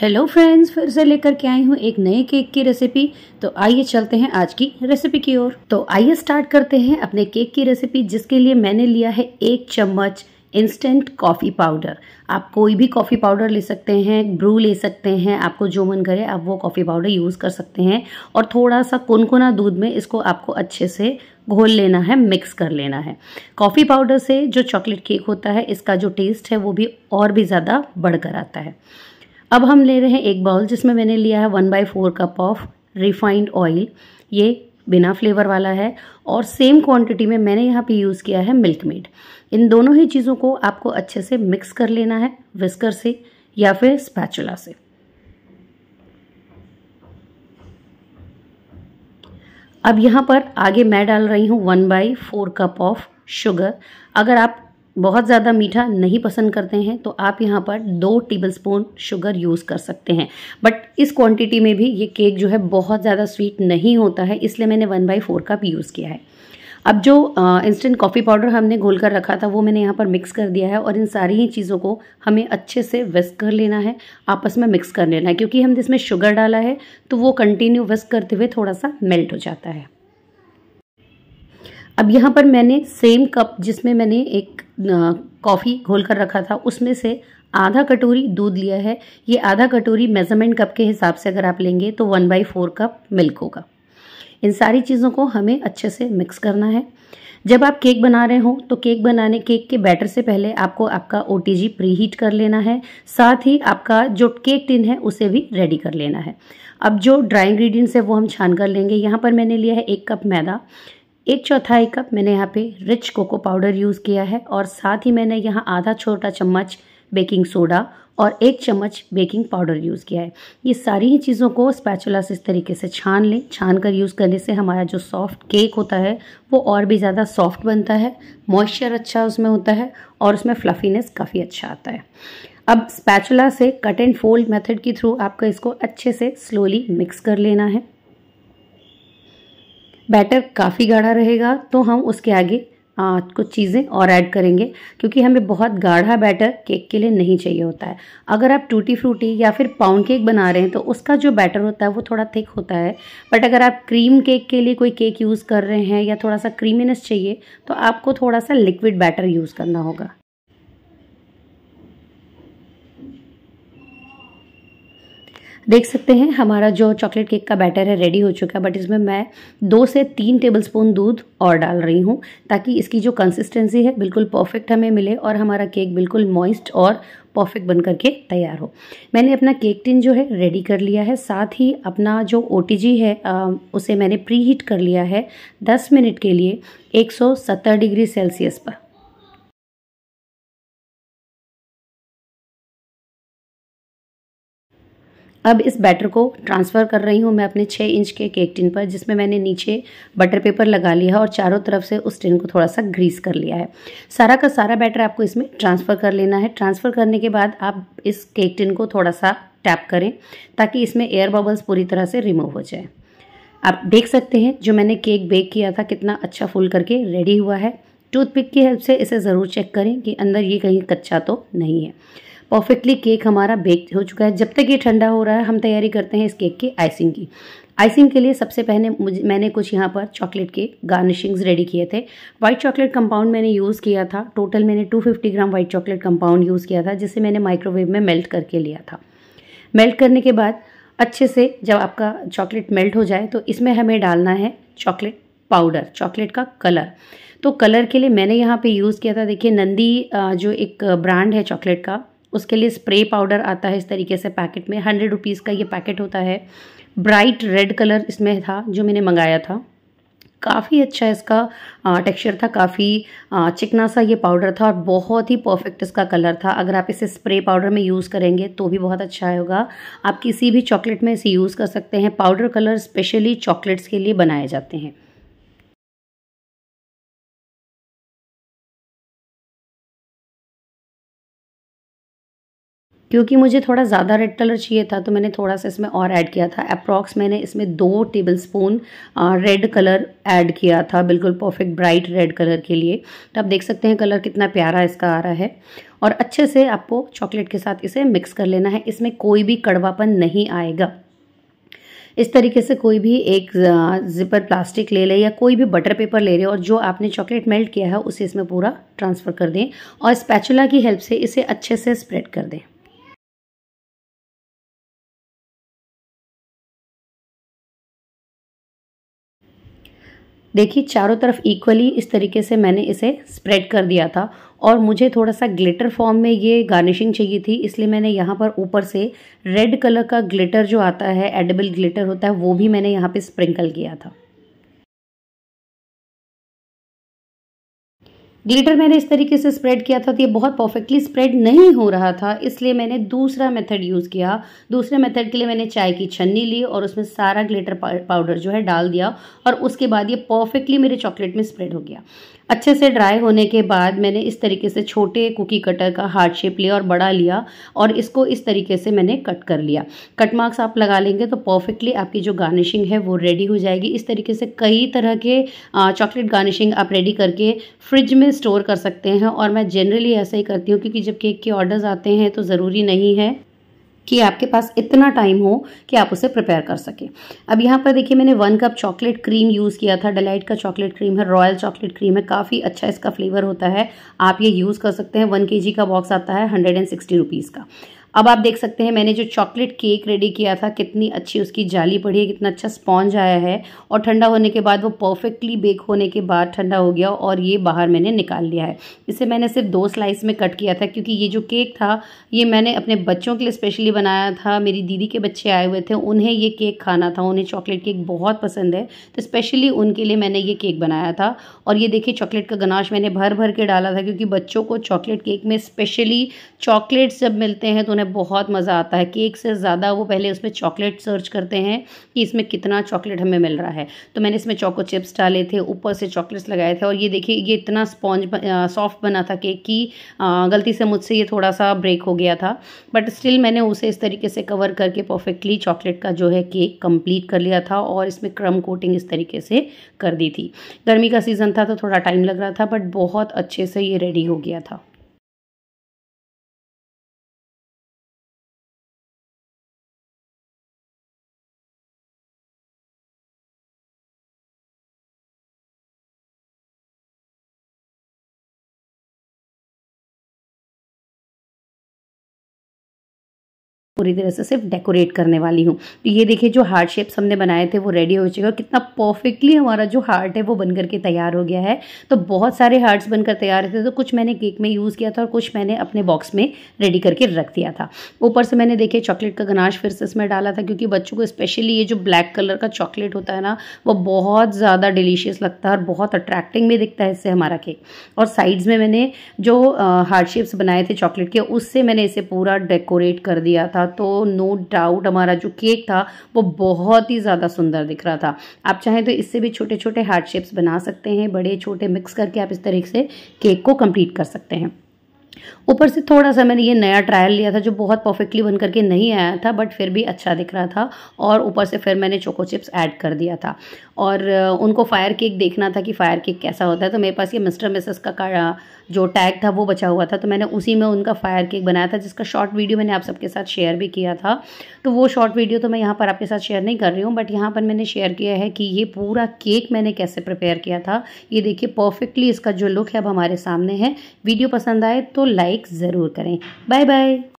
hello friends फिर से लेकर के आई हूँ एक नए केक की रेसिपी तो आइए चलते हैं आज की रेसिपी की ओर तो आइए स्टार्ट करते हैं अपने केक की रेसिपी जिसके लिए मैंने लिया है एक चम्मच इंस्टेंट कॉफ़ी पाउडर आप कोई भी कॉफ़ी पाउडर ले सकते हैं ब्रू ले सकते हैं आपको जो मन करे आप वो कॉफ़ी पाउडर यूज़ कर सकते हैं और थोड़ा सा कुनकुना दूध में इसको आपको अच्छे से घोल लेना है मिक्स कर लेना है कॉफ़ी पाउडर से जो चॉकलेट केक होता है इसका जो टेस्ट है वो भी और भी ज़्यादा बढ़कर आता है अब हम ले रहे हैं एक बाउल जिसमें मैंने लिया है one by four cup of refined oil ये बिना फ्लेवर वाला है और सेम क्वांटिटी में मैंने यहाँ पे यूज़ किया है मिल्क मेड इन दोनों ही चीज़ों को आपको अच्छे से मिक्स कर लेना है विस्कर से या फिर स्पैचुला से अब यहाँ पर आगे मैं डाल रही हूँ one by four cup of sugar अगर आप बहुत ज़्यादा मीठा नहीं पसंद करते हैं तो आप यहाँ पर दो टेबलस्पून शुगर यूज़ कर सकते हैं बट इस क्वांटिटी में भी ये केक जो है बहुत ज़्यादा स्वीट नहीं होता है इसलिए मैंने one by four cup use किया है अब जो इंस्टेंट कॉफ़ी पाउडर हमने घोल कर रखा था वो मैंने यहाँ पर मिक्स कर दिया है और इन सारी ही चीज़ों को हमें अच्छे से वेस्क कर लेना है आपस में मिक्स कर लेना है क्योंकि हमने इसमें शुगर डाला है तो वो कंटिन्यू वेस्क करते हुए थोड़ा सा मेल्ट हो जाता है अब यहाँ पर मैंने सेम कप जिसमें मैंने एक कॉफ़ी घोल कर रखा था उसमें से आधा कटोरी दूध लिया है ये आधा कटोरी मेज़रमेंट कप के हिसाब से अगर आप लेंगे तो one by four cup milk होगा इन सारी चीज़ों को हमें अच्छे से मिक्स करना है जब आप केक बना रहे हो तो केक बनाने केक के बैटर से पहले आपको आपका ओ टी हीट कर लेना है साथ ही आपका जो केक टिन है उसे भी रेडी कर लेना है अब जो ड्राई इंग्रेडिएंट्स है वो हम छान कर लेंगे यहाँ पर मैंने लिया है एक कप मैदा एक चौथाई कप मैंने यहाँ पे रिच कोको पाउडर यूज़ किया है और साथ ही मैंने यहाँ आधा छोटा चम्मच बेकिंग सोडा और एक चम्मच बेकिंग पाउडर यूज़ किया है ये सारी ही चीज़ों को स्पैचुला से इस तरीके से छान लें छान कर यूज़ करने से हमारा जो सॉफ्ट केक होता है वो और भी ज़्यादा सॉफ्ट बनता है मॉइस्चर अच्छा उसमें होता है और उसमें फ्लफीनेस काफ़ी अच्छा आता है अब स्पैचुला से कट एंड फोल्ड मेथड के थ्रू आपको इसको अच्छे से स्लोली मिक्स कर लेना है बैटर काफ़ी गाढ़ा रहेगा तो हम उसके आगे आ, कुछ चीज़ें और ऐड करेंगे क्योंकि हमें बहुत गाढ़ा बैटर केक के लिए नहीं चाहिए होता है अगर आप टूटी फ्रूटी या फिर पाउंड केक बना रहे हैं तो उसका जो बैटर होता है वो थोड़ा थिक होता है बट अगर आप क्रीम केक के लिए कोई केक यूज़ कर रहे हैं या थोड़ा सा क्रीमीनेस चाहिए तो आपको थोड़ा सा लिक्विड बैटर यूज़ करना होगा देख सकते हैं हमारा जो चॉकलेट केक का बैटर है रेडी हो चुका है बट इसमें मैं दो से तीन टेबलस्पून दूध और डाल रही हूँ ताकि इसकी जो कंसिस्टेंसी है बिल्कुल परफेक्ट हमें मिले और हमारा केक बिल्कुल मॉइस्ट और परफेक्ट बन करके तैयार हो मैंने अपना केक टिन जो है रेडी कर लिया है साथ ही अपना जो ओ है आ, उसे मैंने प्री हीट कर लिया है दस मिनट के लिए एक डिग्री सेल्सियस पर अब इस बैटर को ट्रांसफ़र कर रही हूँ मैं अपने छः इंच के केक टिन पर जिसमें मैंने नीचे बटर पेपर लगा लिया है और चारों तरफ से उस टिन को थोड़ा सा ग्रीस कर लिया है सारा का सारा बैटर आपको इसमें ट्रांसफ़र कर लेना है ट्रांसफ़र करने के बाद आप इस केक टिन को थोड़ा सा टैप करें ताकि इसमें एयर बबल्स पूरी तरह से रिमूव हो जाए आप देख सकते हैं जो मैंने केक बेक किया था कितना अच्छा फुल करके रेडी हुआ है टूथपिक की हेल्प से इसे ज़रूर चेक करें कि अंदर ये कहीं कच्चा तो नहीं है परफेक्टली केक हमारा बेक हो चुका है जब तक ये ठंडा हो रहा है हम तैयारी करते हैं इस केक की आइसिंग की आइसिंग के लिए सबसे पहले मुझे मैंने कुछ यहाँ पर चॉकलेट के गार्निशिंग्स रेडी किए थे वाइट चॉकलेट कंपाउंड मैंने यूज़ किया था टोटल मैंने 250 gram white chocolate compound use किया था जिसे मैंने माइक्रोवेव में मेल्ट करके लिया था मेल्ट करने के बाद अच्छे से जब आपका चॉकलेट मेल्ट हो जाए तो इसमें हमें डालना है चॉकलेट पाउडर चॉकलेट का कलर तो कलर के लिए मैंने यहाँ पर यूज़ किया था देखिए नंदी जो एक ब्रांड है चॉकलेट का उसके लिए स्प्रे पाउडर आता है इस तरीके से पैकेट में हंड्रेड रुपीज़ का ये पैकेट होता है ब्राइट रेड कलर इसमें था जो मैंने मंगाया था काफ़ी अच्छा इसका टेक्सचर था काफ़ी चिकना सा ये पाउडर था और बहुत ही परफेक्ट इसका कलर था अगर आप इसे स्प्रे पाउडर में यूज़ करेंगे तो भी बहुत अच्छा होगा आप किसी भी चॉकलेट में इसे यूज़ कर सकते हैं पाउडर कलर स्पेशली चॉकलेट्स के लिए बनाए जाते हैं क्योंकि मुझे थोड़ा ज़्यादा रेड कलर चाहिए था तो मैंने थोड़ा सा इसमें और ऐड किया था अप्रॉक्स मैंने इसमें दो tablespoon red colour add किया था बिल्कुल परफेक्ट ब्राइट रेड कलर के लिए तो आप देख सकते हैं कलर कितना प्यारा इसका आ रहा है और अच्छे से आपको चॉकलेट के साथ इसे मिक्स कर लेना है इसमें कोई भी कड़वापन नहीं आएगा इस तरीके से कोई भी एक जिपर प्लास्टिक ले लें या कोई भी बटर पेपर ले रहे और जो आपने चॉकलेट मेल्ट किया है उसे इसमें पूरा ट्रांसफ़र कर दें और स्पैचुला की हेल्प से इसे अच्छे से स्प्रेड कर दें देखिए चारों तरफ इक्वली इस तरीके से मैंने इसे स्प्रेड कर दिया था और मुझे थोड़ा सा ग्लिटर फॉर्म में ये गार्निशिंग चाहिए थी इसलिए मैंने यहाँ पर ऊपर से रेड कलर का ग्लिटर जो आता है एडेबल ग्लिटर होता है वो भी मैंने यहाँ पे स्प्रिंकल किया था ग्लिटर मैंने इस तरीके से स्प्रेड किया था तो ये बहुत परफेक्टली स्प्रेड नहीं हो रहा था इसलिए मैंने दूसरा मेथड यूज़ किया दूसरे मेथड के लिए मैंने चाय की छन्नी ली और उसमें सारा ग्लिटर पाउडर जो है डाल दिया और उसके बाद ये परफेक्टली मेरे चॉकलेट में स्प्रेड हो गया अच्छे से ड्राई होने के बाद मैंने इस तरीके से छोटे कुकी कटर का हार्ड शेप लिया और बड़ा लिया और इसको इस तरीके से मैंने कट कर लिया कट मार्क्स आप लगा लेंगे तो परफेक्टली आपकी जो गार्निशिंग है वो रेडी हो जाएगी इस तरीके से कई तरह के चॉकलेट गार्निशिंग आप रेडी करके फ्रिज में स्टोर कर सकते हैं और मैं जनरली ऐसा ही करती हूँ क्योंकि जब केक के ऑर्डर्स आते हैं तो ज़रूरी नहीं है कि आपके पास इतना टाइम हो कि आप उसे प्रिपेयर कर सकें अब यहाँ पर देखिए मैंने one cup chocolate cream use किया था डिलाइट का चॉकलेट क्रीम है रॉयल चॉकलेट क्रीम है काफ़ी अच्छा इसका फ्लेवर होता है आप ये यूज़ कर सकते हैं वन के का बॉक्स आता है हंड्रेड एंड सिक्सटी रुपीज़ का अब आप देख सकते हैं मैंने जो चॉकलेट केक रेडी किया था कितनी अच्छी उसकी जाली पड़ी है कितना अच्छा स्पॉन्ज आया है और ठंडा होने के बाद वो परफेक्टली बेक होने के बाद ठंडा हो गया और ये बाहर मैंने निकाल लिया है इसे मैंने सिर्फ दो स्लाइस में कट किया था क्योंकि ये जो केक था ये मैंने अपने बच्चों के लिए स्पेशली बनाया था मेरी दीदी के बच्चे आए हुए थे उन्हें ये केक खाना था उन्हें चॉकलेट केक बहुत पसंद है तो स्पेशली उनके लिए मैंने ये केक बनाया था और ये देखिए चॉकलेट का गनाश मैंने भर भर के डाला था क्योंकि बच्चों को चॉकलेट केक में स्पेशली चॉकलेट्स जब मिलते हैं तो उन्हें बहुत मज़ा आता है केक से ज़्यादा वो पहले उसमें चॉकलेट सर्च करते हैं कि इसमें कितना चॉकलेट हमें मिल रहा है तो मैंने इसमें चॉको चिप्स डाले थे ऊपर से चॉकलेट्स लगाए थे और ये देखिए ये इतना स्पॉन्ज सॉफ्ट बना था केक की गलती से मुझसे ये थोड़ा सा ब्रेक हो गया था बट स्टिल मैंने उसे इस तरीके से कवर करके परफेक्टली चॉकलेट का जो है केक कम्प्लीट कर लिया था और इसमें क्रम कोटिंग इस तरीके से कर दी थी गर्मी का सीज़न था तो थोड़ा टाइम लग रहा था बट बहुत अच्छे से ये रेडी हो गया था पूरी तरह से सिर्फ डेकोरेट करने वाली हूँ तो ये देखिए जो हार्ट शेप्स हमने बनाए थे वो रेडी हो चुके और कितना परफेक्टली हमारा जो हार्ट है वो बन करके तैयार हो गया है तो बहुत सारे हार्ट्स बनकर तैयार थे तो कुछ मैंने केक में यूज़ किया था और कुछ मैंने अपने बॉक्स में रेडी करके रख दिया था ऊपर से मैंने देखे चॉकलेट का गनाश फिर से इसमें डाला था क्योंकि बच्चों को स्पेशली ये जो ब्लैक कलर का चॉकलेट होता है ना वो बहुत ज़्यादा डिलीशियस लगता है और बहुत अट्रैक्टिंग भी दिखता है इससे हमारा केक और साइड्स में मैंने जो हार्ड शेप्स बनाए थे चॉकलेट के उससे मैंने इसे पूरा डेकोरेट कर दिया था तो नो डाउट हमारा जो केक था वो बहुत ही ज़्यादा सुंदर दिख रहा था आप चाहें तो इससे भी छोटे छोटे हार्ट शेप्स बना सकते हैं बड़े छोटे मिक्स करके आप इस तरीके से केक को कम्प्लीट कर सकते हैं ऊपर से थोड़ा सा मैंने ये नया ट्रायल लिया था जो बहुत परफेक्टली बन करके नहीं आया था बट फिर भी अच्छा दिख रहा था और ऊपर से फिर मैंने चोको चिप्स ऐड कर दिया था और उनको फायर केक देखना था कि फायर केक कैसा होता है तो मेरे पास ये मिस्टर मिसेस का, का जो टैग था वो बचा हुआ था तो मैंने उसी में उनका फायर केक बनाया था जिसका शॉर्ट वीडियो मैंने आप सबके साथ शेयर भी किया था तो वो शॉर्ट वीडियो तो मैं यहाँ पर आपके साथ शेयर नहीं कर रही हूँ बट यहाँ पर मैंने शेयर किया है कि ये पूरा केक मैंने कैसे प्रिपेयर किया था ये देखिए परफेक्टली इसका जो लुक है अब हमारे सामने है वीडियो पसंद आए तो लाइक ज़रूर करें बाय बाय